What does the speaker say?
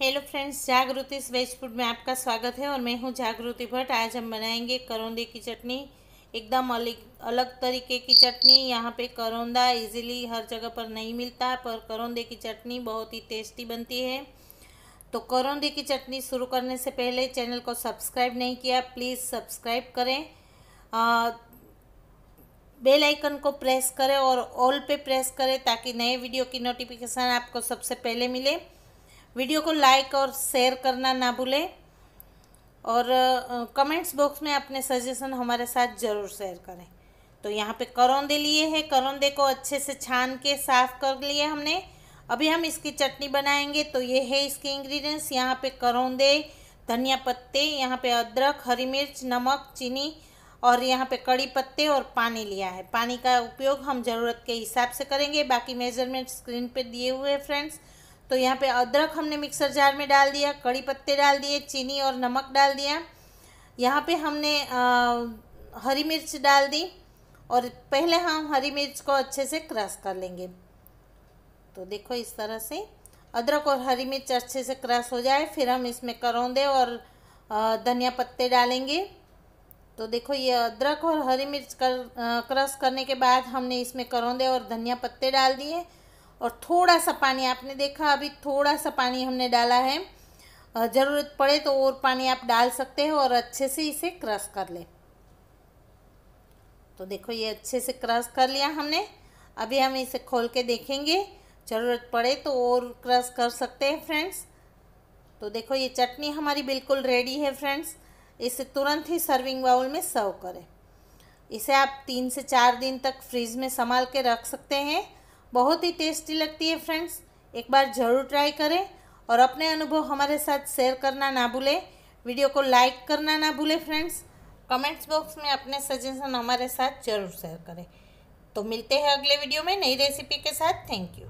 hello friends Jagriti veg food में आपका स्वागत है और मैं हूं जागृति भट्ट आज हम बनाएंगे करौंदे की चटनी एकदम अलग अलग तरीके की चटनी यहाँ पे करौंदा इजीली हर जगह पर नहीं मिलता पर करौंदे की चटनी बहुत ही टेस्टी बनती है तो करौंदे की चटनी शुरू करने से पहले चैनल को सब्सक्राइब नहीं किया प्लीज़ सब्सक्राइब करें बेलाइकन को प्रेस करें और ऑल पर प्रेस करें ताकि नए वीडियो की नोटिफिकेशन आपको सबसे पहले मिले वीडियो को लाइक और शेयर करना ना भूलें और कमेंट्स बॉक्स में अपने सजेशन हमारे साथ ज़रूर शेयर करें तो यहाँ पे करौंदे लिए हैं करौंदे को अच्छे से छान के साफ़ कर लिए हमने अभी हम इसकी चटनी बनाएंगे तो ये है इसके इंग्रेडिएंट्स यहाँ पे करौंदे धनिया पत्ते यहाँ पे अदरक हरी मिर्च नमक चीनी और यहाँ पे कड़ी पत्ते और पानी लिया है पानी का उपयोग हम ज़रूरत के हिसाब से करेंगे बाकी मेजरमेंट स्क्रीन पर दिए हुए फ्रेंड्स तो यहाँ पे अदरक हमने मिक्सर जार में डाल दिया कड़ी पत्ते डाल दिए चीनी और नमक डाल दिया यहाँ पे हमने आ, हरी मिर्च डाल दी और पहले हम हरी मिर्च को अच्छे से क्रश कर लेंगे तो देखो इस तरह से अदरक और हरी मिर्च अच्छे से क्रश हो जाए फिर हम इसमें करौंदे और धनिया पत्ते डालेंगे तो देखो ये अदरक और हरी मिर्च कर क्रश करने के बाद हमने इसमें करौंदे और धनिया पत्ते डाल दिए और थोड़ा सा पानी आपने देखा अभी थोड़ा सा पानी हमने डाला है ज़रूरत पड़े तो और पानी आप डाल सकते हो और अच्छे से इसे क्रश कर लें तो देखो ये अच्छे से क्रश कर लिया हमने अभी हम इसे खोल के देखेंगे ज़रूरत पड़े तो और क्रश कर सकते हैं फ्रेंड्स तो देखो ये चटनी हमारी बिल्कुल रेडी है फ्रेंड्स इसे तुरंत ही सर्विंग बाउल में सर्व करें इसे आप तीन से चार दिन तक फ्रिज में संभाल के रख सकते हैं बहुत ही टेस्टी लगती है फ्रेंड्स एक बार ज़रूर ट्राई करें और अपने अनुभव हमारे साथ शेयर करना ना भूलें वीडियो को लाइक करना ना भूलें फ्रेंड्स कमेंट्स बॉक्स में अपने सजेशन हमारे साथ ज़रूर शेयर करें तो मिलते हैं अगले वीडियो में नई रेसिपी के साथ थैंक यू